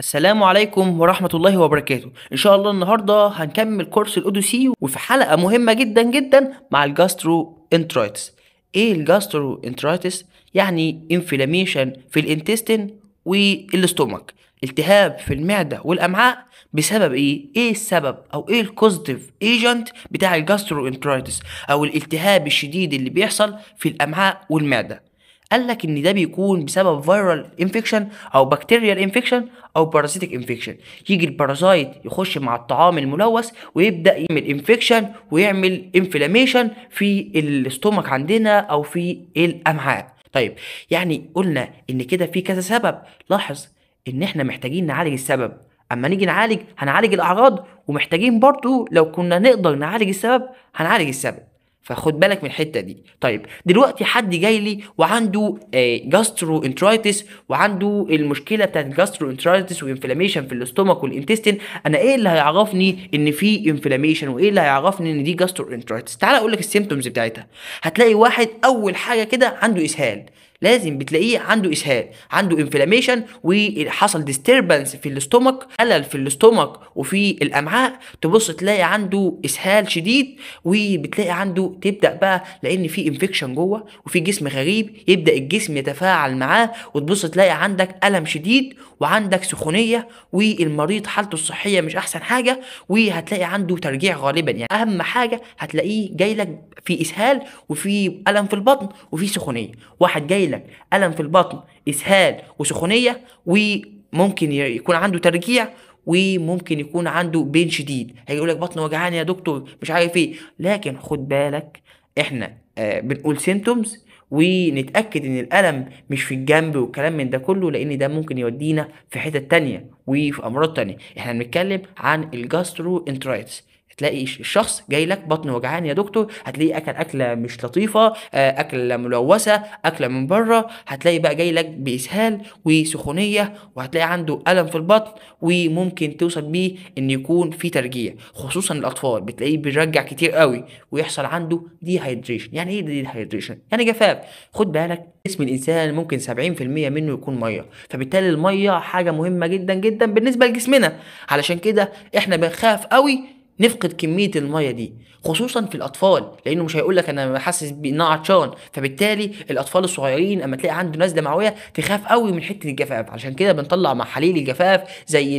السلام عليكم ورحمة الله وبركاته إن شاء الله النهاردة هنكمل كورس الأوديسي وفي حلقة مهمة جدا جدا مع الجاسترو انترويتس إيه الجاسترو انترويتس؟ يعني انفلاميشن في الانتستين والاستومك التهاب في المعدة والأمعاء بسبب إيه؟ إيه السبب أو إيه الكوزيتيف ايجنت بتاع الجاسترو انترويتس؟ أو الالتهاب الشديد اللي بيحصل في الأمعاء والمعدة قال لك ان ده بيكون بسبب فيرال انفكشن او بكتيريال انفكشن او باراسيتك انفكشن يجي البارازايت يخش مع الطعام الملوث ويبدا يعمل انفكشن ويعمل انفلاميشن في الاستومك عندنا او في الامعاء طيب يعني قلنا ان كده في كذا سبب لاحظ ان احنا محتاجين نعالج السبب اما نيجي نعالج هنعالج الاعراض ومحتاجين برضو لو كنا نقدر نعالج السبب هنعالج السبب فخد بالك من الحته دي طيب دلوقتي حد جاي لي وعنده جاسترو آه، انترايتس وعنده المشكله بتاعت جاسترو انترايتس وانفلاميشن في الاستومك والانتستين انا ايه اللي هيعرفني ان في انفلاميشن وايه اللي هيعرفني ان دي جاسترو انترايتس تعال اقول لك السيمتومز بتاعتها هتلاقي واحد اول حاجه كده عنده اسهال لازم بتلاقيه عنده اسهال عنده انفلاميشن وحصل ديستربنس في الاستومك خلل في الاستومك وفي الامعاء تبص تلاقي عنده اسهال شديد وبتلاقي عنده تبدا بقى لان في انفكشن جوه وفي جسم غريب يبدا الجسم يتفاعل معاه وتبص تلاقي عندك الم شديد وعندك سخونيه والمريض حالته الصحيه مش احسن حاجه وهتلاقي عنده ترجيع غالبا يعني اهم حاجه هتلاقيه جاي لك في اسهال وفي الم في البطن وفي سخونيه واحد جاي لك لك الم في البطن اسهال وسخونيه وممكن يكون عنده ترجيع وممكن يكون عنده بين شديد هيقول لك بطن وجعاني يا دكتور مش عارف ايه لكن خد بالك احنا آه بنقول سيمتومز ونتاكد ان الالم مش في الجنب والكلام من ده كله لان ده ممكن يودينا في حتت تانية وفي امراض تانية احنا بنتكلم عن الجاسترو انترايتس تلاقي الشخص جاي لك بطن وجعان يا دكتور هتلاقيه اكل اكله مش لطيفه آه، اكله ملوثه اكله من بره هتلاقي بقى جاي لك باسهال وسخونيه وهتلاقي عنده الم في البطن وممكن توصل بيه ان يكون في ترجيع خصوصا الاطفال بتلاقيه بيرجع كتير قوي ويحصل عنده دي هيدريشن يعني ايه دي هيدريشن يعني جفاف خد بالك جسم الانسان ممكن 70% منه يكون ميه فبالتالي الميه حاجه مهمه جدا جدا بالنسبه لجسمنا علشان كده احنا بنخاف قوي نفقد كميه الميه دي خصوصا في الاطفال لانه مش هيقول لك انا حاسس بان عطشان فبالتالي الاطفال الصغيرين اما تلاقي عنده نزله معويه تخاف قوي من حته الجفاف عشان كده بنطلع محاليل الجفاف زي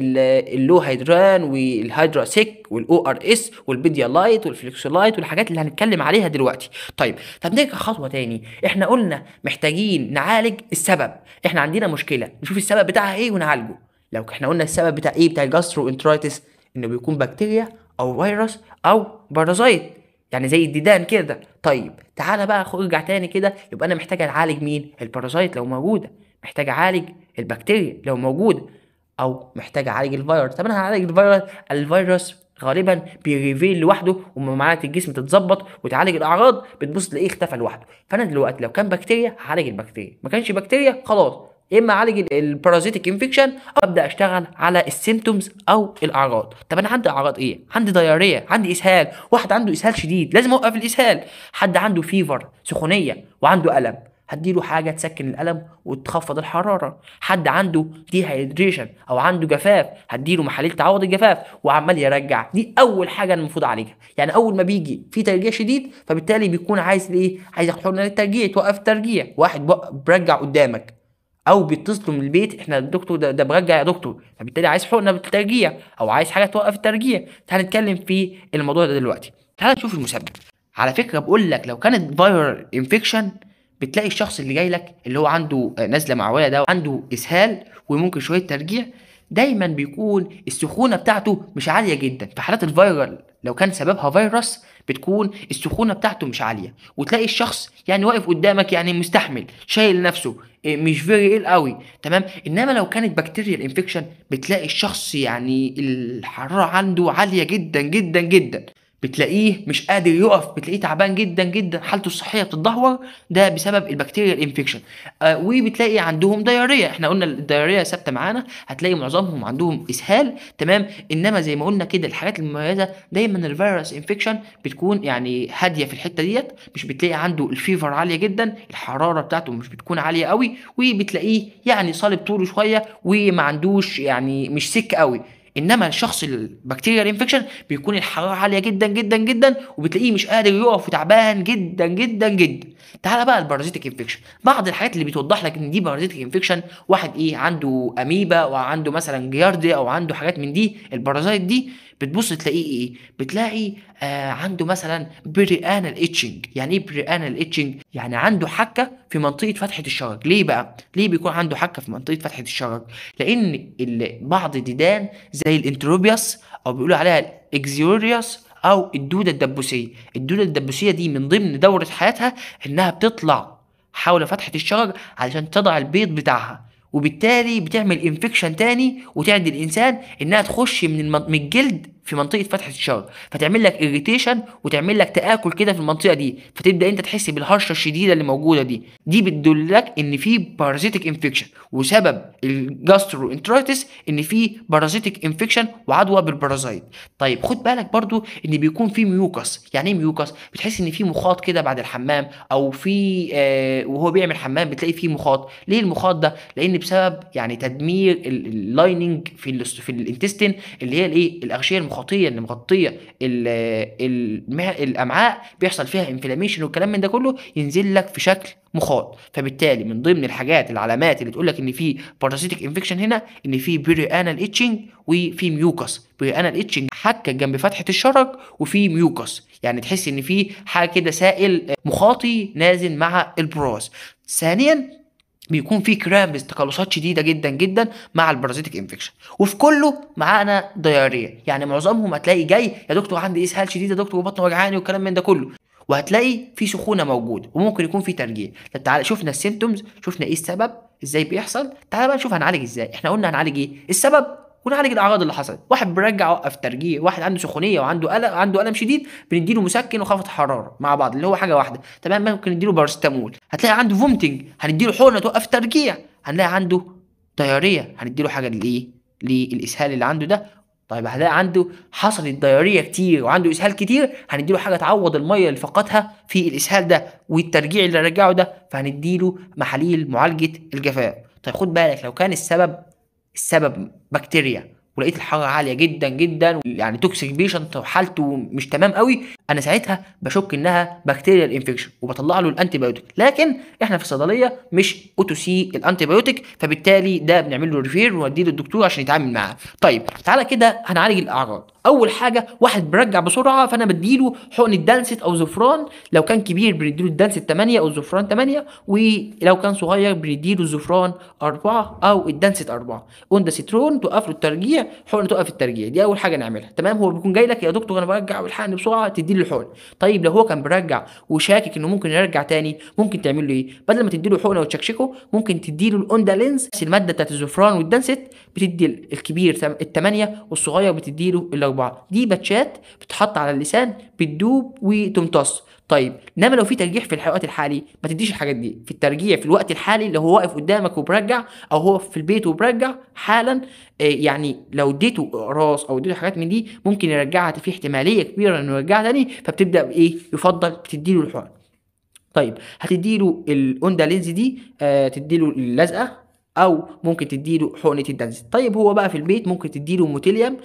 اللو هيدران والهيدرا سيك والاو ار اس والبيديا لايت والفليكسولايت والحاجات اللي هنتكلم عليها دلوقتي طيب طب نرجع خطوه تاني احنا قلنا محتاجين نعالج السبب احنا عندنا مشكله نشوف السبب بتاعها ايه ونعالجه لو احنا قلنا السبب بتاع ايه بتاع الجاسترو انترايتس انه بيكون بكتيريا او فيروس او بارازايت يعني زي الديدان كده طيب تعالى بقى ارجع تاني كده يبقى انا محتاج اعالج مين البارازايت لو موجوده محتاج اعالج البكتيريا لو موجوده او محتاج اعالج الفيروس طب انا هعالج الفيروس الفيروس غالبا بيريفيل لوحده ومعاناه الجسم تتظبط وتعالج الاعراض بتبص تلاقيه اختفى لوحده فانا دلوقتي لو كان بكتيريا هعالج البكتيريا ما كانش بكتيريا خلاص يا اما اعالج البارازيتيك انفكشن او ابدا اشتغل على السيمتومز او الاعراض طب انا عندي اعراض ايه عندي دياريه عندي اسهال واحد عنده اسهال شديد لازم اوقف الاسهال حد عنده فيفر سخونيه وعنده الم هديله حاجه تسكن الالم وتخفض الحراره حد عنده دي هيدريشن او عنده جفاف هديله محاليل تعوض الجفاف وعمال يرجع دي اول حاجه المفروض عليها يعني اول ما بيجي في ترجيع شديد فبالتالي بيكون عايز ايه عايز ياخد للترجيع توقف الترجيع واحد برجع قدامك او بيتصلوا من البيت احنا الدكتور ده, ده برجع يا دكتور فبالتالي عايز حقنه بالترجيع او عايز حاجه توقف الترجيع هنتكلم في الموضوع ده دلوقتي تعال نشوف المسبب على فكره بقول لك لو كانت فايرال انفكشن بتلاقي الشخص اللي جاي لك اللي هو عنده نزله معويه ده عنده اسهال وممكن شويه ترجيع دايما بيكون السخونه بتاعته مش عاليه جدا في حالات الفيرال لو كان سببها فيروس بتكون السخونه بتاعته مش عاليه وتلاقي الشخص يعني واقف قدامك يعني مستحمل شايل نفسه إيه، مش فيري ايل قوي تمام انما لو كانت بكتيريا انفكشن بتلاقي الشخص يعني الحراره عنده عاليه جدا جدا جدا بتلاقيه مش قادر يقف بتلاقيه تعبان جدا جدا حالته الصحيه بتتدهور ده بسبب البكتيريا الانفكشن آه وبتلاقي عندهم دياريه احنا قلنا الدياريه ثابته معانا هتلاقي معظمهم عندهم اسهال تمام انما زي ما قلنا كده الحاجات المميزه دايما الفيروس انفكشن بتكون يعني هاديه في الحته ديت مش بتلاقي عنده الفيفر عاليه جدا الحراره بتاعته مش بتكون عاليه قوي وبتلاقيه يعني صلب طوله شويه وما عندوش يعني مش سك قوي انما الشخص البكتيريا انفكشن بيكون الحراره عاليه جدا جدا جدا وبتلاقيه مش قادر يقف وتعبان جدا جدا جدا تعالى بقى البارازيتك انفكشن بعض الحاجات اللي بتوضح لك ان دي بارازيتك انفكشن واحد ايه عنده اميبا وعنده مثلا جياردي او عنده حاجات من دي البارازيت دي بتبص تلاقيه ايه بتلاقي آه عنده مثلا بريانال اتشنج يعني ايه بريانال اتشنج يعني عنده حكه في منطقه فتحه الشرج ليه بقى ليه بيكون عنده حكه في منطقه فتحه الشرج لان بعض ديدان زي الانتروبياس او بيقولوا عليها الاكزيوريوس او الدوده الدبوسيه الدوده الدبوسيه دي من ضمن دوره حياتها انها بتطلع حول فتحه الشرج علشان تضع البيض بتاعها وبالتالي بتعمل انفكشن تاني وتعدي الانسان انها تخش من, من الجلد في منطقه فتحه الشر فتعمل لك اريتيشن وتعمل لك تاكل كده في المنطقه دي فتبدا انت تحس بالهرشه الشديده اللي موجوده دي دي بتدلك ان في بارازيتيك انفكشن وسبب الجاسترو انترايتس ان في بارازيتيك انفكشن وعدوى بالبارازايت طيب خد بالك برضو ان بيكون في ميوكس يعني ايه ميوكس بتحس ان في مخاط كده بعد الحمام او في آه وهو بيعمل حمام بتلاقي فيه مخاط ليه المخاط ده لان بسبب يعني تدمير اللايننج في في الانتستين اللي هي الايه الاغشيه المخاطة الخطيه اللي مغطيه الامعاء بيحصل فيها انفلاميشن والكلام من ده كله ينزل لك في شكل مخاط فبالتالي من ضمن الحاجات العلامات اللي تقول لك ان في باراسيتيك انفكشن هنا ان في بيري انال اتشنج وفي ميوكس بيري انال اتشنج حكه جنب فتحه الشرج وفي ميوكس يعني تحس ان في حاجه كده سائل مخاطي نازل مع البراز ثانيا بيكون فيه كرامبز تقلصات شديده جدا جدا مع البارازيتيك انفكشن وفي كله معانا دياريه يعني معظمهم هتلاقي جاي يا دكتور عندي اسهال شديد يا دكتور وبطني وجعاني والكلام من ده كله وهتلاقي في سخونه موجوده وممكن يكون في ترجيع طب تعالى شفنا السيمتومز شفنا ايه السبب ازاي بيحصل تعالى بقى نشوف هنعالج ازاي احنا قلنا هنعالج ايه السبب ونعالج الاعراض اللي حصلت واحد بيرجع وقف ترجيع واحد عنده سخونيه وعنده قلق عنده الم شديد بنديله مسكن وخفض حراره مع بعض اللي هو حاجه واحده تمام ممكن نديله بارستامول هتلاقي عنده فومتنج هنديله حقنه توقف ترجيع هنلاقي عنده دياريه هنديله حاجه للايه للاسهال اللي عنده ده طيب هنلاقي عنده حصلت الدياريه كتير وعنده اسهال كتير هنديله حاجه تعوض الميه اللي فقدها في الاسهال ده والترجيع اللي رجعه ده فهنديله محاليل معالجه الجفاف طيب خد بالك لو كان السبب السبب بكتيريا ولقيت الحراره عاليه جدا جدا يعني توكسيك بيشنت وحالته مش تمام قوي انا ساعتها بشك انها بكتيريال انفكشن وبطلع له الانتيبيوتيك لكن احنا في الصيدليه مش اوتو سي الانتيبيوتيك فبالتالي ده بنعمل له ريفير ونوديه للدكتور عشان يتعامل معاه طيب تعالى كده هنعالج الاعراض اول حاجه واحد بيرجع بسرعه فانا بديله حقن الدانسيت او زفران لو كان كبير بنديله الدانسيت 8 او الزفران 8 ولو كان صغير بنديله الزفران 4 او الدانسيت 4 اونداسيترون توقف له الترجيع حقن تقف في الترجيع دي اول حاجه نعملها تمام هو بيكون جاي لك يا دكتور انا برجع والحقني بسرعه تدي له الحقنه طيب لو هو كان بيرجع وشاكك انه ممكن يرجع تاني ممكن تعمل له ايه بدل ما تدي له حقنه وتشكشكه ممكن تدي له الاوندا لينز الماده بتاعت الزفران والدنسيت بتدي الكبير الثمانيه والصغير بتدي له الاربعه دي باتشات بتتحط على اللسان بتدوب وتمتص طيب انما لو في ترجيح في الوقت الحالي ما تديش الحاجات دي في الترجيح في الوقت الحالي اللي هو واقف قدامك وبرجع او هو في البيت وبرجع حالا آه، يعني لو اديته اقراص او اديته حاجات من دي ممكن يرجعها في احتماليه كبيره انه يرجعها تاني فبتبدا بايه يفضل له الحقن طيب هتدي له الاوندا لينز دي آه له اللزقه او ممكن تديله حقنه الدنس طيب هو بقى في البيت ممكن تديله موتيليوم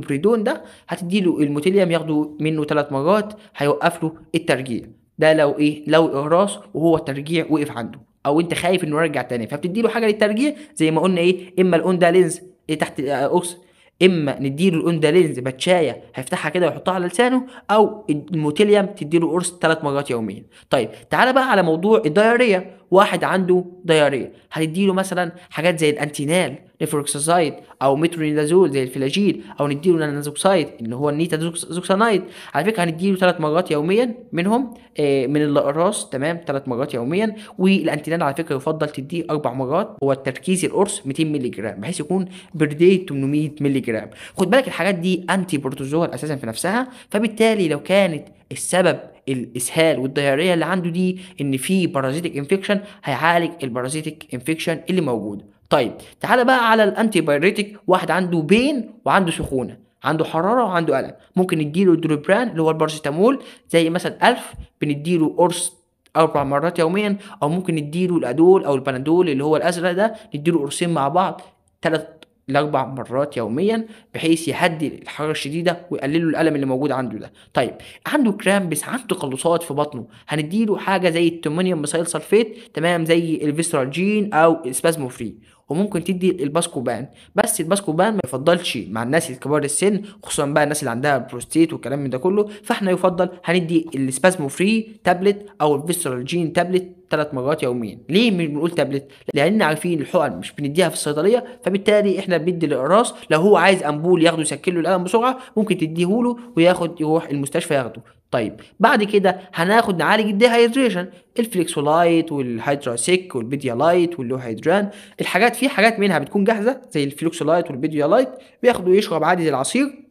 بريدون ده هتديله الموتيليوم ياخده منه ثلاث مرات هيوقف له الترجيع ده لو ايه لو اقراص وهو الترجيع وقف عنده او انت خايف انه يرجع تاني فبتديله حاجه للترجيع زي ما قلنا ايه اما الاوندا لينز إيه تحت آه، اوكس اما نديله الاوندا لينز بتشايه هيفتحها كده ويحطها على لسانه او الموتيليوم تديله قرص ثلاث مرات يوميا طيب تعالى بقى على موضوع الدايريه واحد عنده دياريه هنديله مثلا حاجات زي الانتينال نيفروكسازايد او مترونيدازول زي الفلاجيل او نديله نانازوكسايد اللي هو النيتازوكسانايد على فكره هنديله ثلاث مرات يوميا منهم آه، من الاقراص تمام ثلاث مرات يوميا والانتينال على فكره يفضل تديه اربع مرات هو التركيز القرص 200 مللي جرام بحيث يكون بردي 800 مللي جرام خد بالك الحاجات دي انتي بروتوزول اساسا في نفسها فبالتالي لو كانت السبب الاسهال والدياريه اللي عنده دي ان في بارازيتك انفكشن هيعالج البارازيتك انفكشن اللي موجود طيب تعالى بقى على الانتي بايريتك واحد عنده بين وعنده سخونه عنده حراره وعنده الم ممكن نديله دروبران اللي هو البارسيتامول زي مثلا 1000 بنديله قرص اربع مرات يوميا او ممكن نديله الادول او البنادول اللي هو الازرق ده نديله قرصين مع بعض ثلاث لاربع مرات يوميا بحيث يهدي الحراره الشديده ويقللوا الالم اللي موجود عنده ده طيب عنده كرامبس عنده تقلصات في بطنه هنديله حاجه زي التومونيوم مسايل سلفيت تمام زي جين او سبازموفري وممكن تدي الباسكوبان بس الباسكوبان ما يفضلش مع الناس الكبار السن خصوصا بقى الناس اللي عندها بروستيت والكلام من ده كله فاحنا يفضل هندي السبازمو فري تابلت او الفيسترال جين تابلت ثلاث مرات يوميا ليه مش بنقول تابلت لان عارفين الحقن مش بنديها في الصيدليه فبالتالي احنا بندي للقراص لو هو عايز امبول ياخده يسكله الالم بسرعه ممكن تديهوله وياخد يروح المستشفى ياخده طيب بعد كده هناخد نعالج الديهايدريشن الفليكسولايت والهيدروسيك والبيديالايت واللوهيدران الحاجات في حاجات منها بتكون جاهزه زي الفليكسولايت والبيديالايت بياخدوا يشرب عادي العصير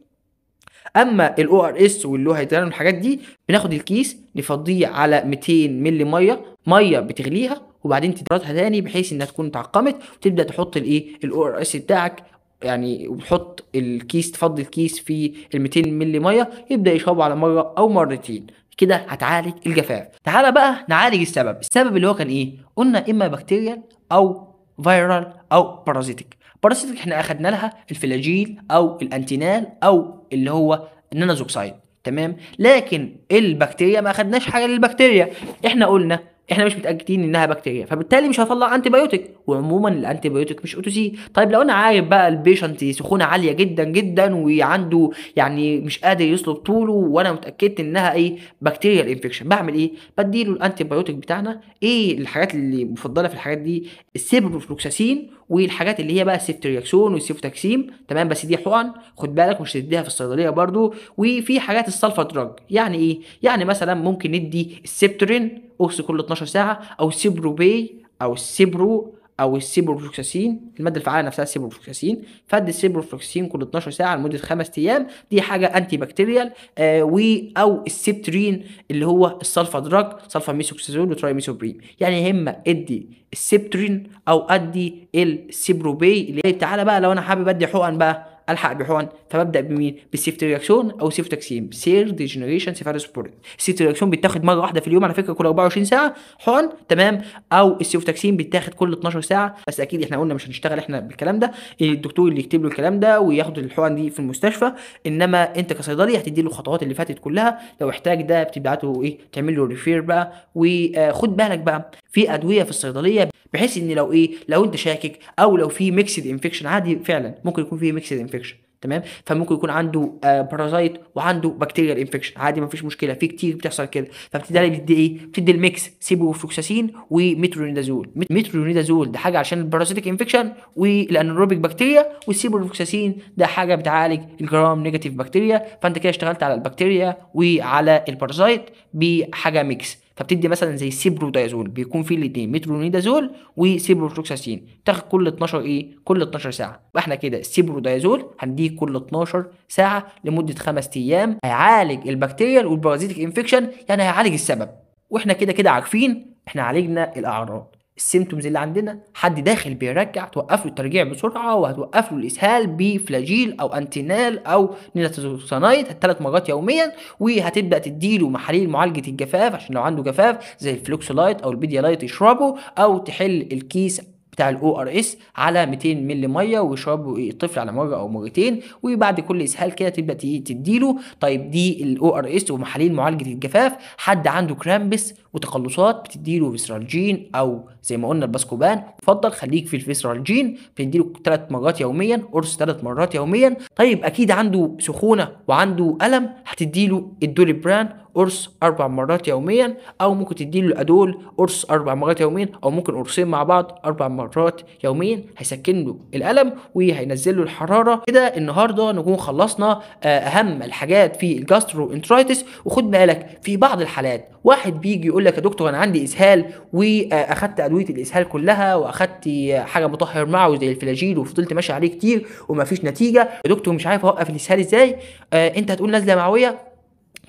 اما الاو ار اس واللوهيدران والحاجات دي بناخد الكيس نفضيه على 200 مللي ميه ميه بتغليها وبعدين تدرجها تاني بحيث انها تكون اتعقمت وتبدا تحط الايه الاو ار اس بتاعك يعني وتحط الكيس تفضي الكيس في ال 200 مللي ميه يبدا يشربه على مره او مرتين كده هتعالج الجفاف تعالى بقى نعالج السبب السبب اللي هو كان ايه قلنا اما بكتيريال او فيرال او بارازيتك بارازيتك احنا اخدنا لها الفلاجيل او الانتينال او اللي هو النانازوكسايد تمام لكن البكتيريا ما اخدناش حاجه للبكتيريا احنا قلنا احنا مش متاكدين انها بكتيريا فبالتالي مش هطلع انتي بايوتيك وعموما الانتي بايوتيك مش اوتوسي طيب لو انا عارف بقى البيشنت سخونه عاليه جدا جدا وعنده يعني مش قادر يسلب طوله وانا متاكدت انها ايه بكتيريا الانفكشن بعمل ايه بديله الانتي بايوتيك بتاعنا ايه الحاجات اللي مفضله في الحاجات دي السيبروفلوكساسين والحاجات اللي هي بقى السيفترياكسون وسيفتاكسيم تمام بس دي حقن خد بالك مش تديها في الصيدليه برضو وفي حاجات السلفا دراج يعني ايه يعني مثلا ممكن ندي السيبترين اوكس كل 12 ساعه او سيبروبي او السيبرو او السيبروفلوكساسين الماده الفعاله نفسها السيبروفلوكساسين فد السيبروفلوكساسين كل 12 ساعه لمده خمس ايام دي حاجه انتي آه، بكتيريال و او السبترين اللي هو السلفا دراج سلفا وتراي ميسوبريم يعني يا اما ادي السبترين او ادي السيبروبي اللي هي تعالى بقى لو انا حابب ادي حقن بقى الحق بحقن فببدا بمين بالسيفت رياكسون او سيفتاكسين سير ديجنريشن بورد السيفت رياكسون بيتاخد مره واحده في اليوم على فكره كل 24 ساعه حقن تمام او السيفتاكسين بيتاخد كل 12 ساعه بس اكيد احنا قلنا مش هنشتغل احنا بالكلام ده الدكتور اللي يكتب له الكلام ده وياخد الحقن دي في المستشفى انما انت كصيدلي هتدي له الخطوات اللي فاتت كلها لو احتاج ده بتبعته ايه تعمل له ريفير بقى وخد آه، بالك بقى في ادويه في الصيدليه بحيث ان لو ايه لو انت شاكك او لو في ميكسد انفكشن عادي فعلا ممكن يكون في ميكسد انفكشن انفكشن تمام فممكن يكون عنده بارازايت آه، وعنده بكتيريال انفكشن عادي ما فيش مشكله في كتير بتحصل كده فبتدي ايه بتدي الميكس سيبوفلوكساسين وميترونيدازول ميترونيدازول ده حاجه عشان البارازيتك انفكشن والانروبيك بكتيريا والسيبوفلوكساسين ده حاجه بتعالج الجرام نيجاتيف بكتيريا فانت كده اشتغلت على البكتيريا وعلى البارازايت بحاجه ميكس فبتدي مثلا زي سيبروتازول بيكون فيه الاثنين مترونيدازول وسيبروتروكساسين تاخد كل 12 ايه كل 12 ساعه يبقى احنا كده سيبروتازول هنديه كل 12 ساعه لمده 5 ايام هيعالج البكتيريال والبارازيتيك انفكشن يعني هيعالج السبب واحنا كده كده عارفين احنا عالجنا الاعراض السيمتومز اللي عندنا حد داخل بيرجع توقف له الترجيع بسرعه وهتوقف له الاسهال بفلاجيل او انتينال او نيلاتوزانايد الثلاث مرات يوميا وهتبدا تديله محاليل معالجه الجفاف عشان لو عنده جفاف زي الفلوكسولايت او البيديالايت يشربه او تحل الكيس بتاع الاو ار اس على 200 مللي ميه ويشربه الطفل على مره او مرتين وبعد كل اسهال كده تبدا تديله طيب دي الاو ار اس ومحاليل معالجه الجفاف حد عنده كرامبس وتقلصات بتديله فيسرالجين او زي ما قلنا الباسكوبان فضل خليك في الفيسرالجين بنديله ثلاث مرات يوميا قرص ثلاث مرات يوميا طيب اكيد عنده سخونه وعنده الم هتديله الدوليبران قرص اربع مرات يوميا او ممكن تديله الادول قرص اربع مرات يوميا او ممكن قرصين مع بعض اربع مرات يوميا هيسكن له الالم وهينزل له الحراره كده النهارده نكون خلصنا آه، اهم الحاجات في الجاسترو انترايتس وخد بالك في بعض الحالات واحد بيجي يقول يقول لك يا دكتور انا عندي اسهال واخدت ادويه الاسهال كلها واخدت حاجه مطهر معه زي الفلاجيل وفضلت ماشي عليه كتير ومفيش نتيجه يا دكتور مش عارف اوقف الاسهال ازاي آه انت هتقول نزله معويه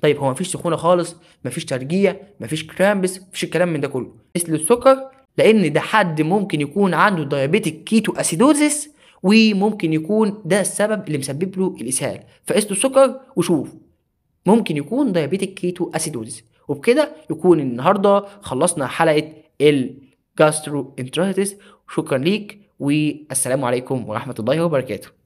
طيب هو مفيش سخونه خالص مفيش ترجيع مفيش كرامبس مفيش الكلام من ده كله مثل السكر لان ده حد ممكن يكون عنده دايابيتيك كيتو اسيدوزيس وممكن يكون ده السبب اللي مسبب له الاسهال فقست السكر وشوف ممكن يكون دايابيتيك كيتو اسيدوزيس وبكده يكون النهارده خلصنا حلقه الجاسترو انتراتيس شكرا ليك والسلام عليكم ورحمه الله وبركاته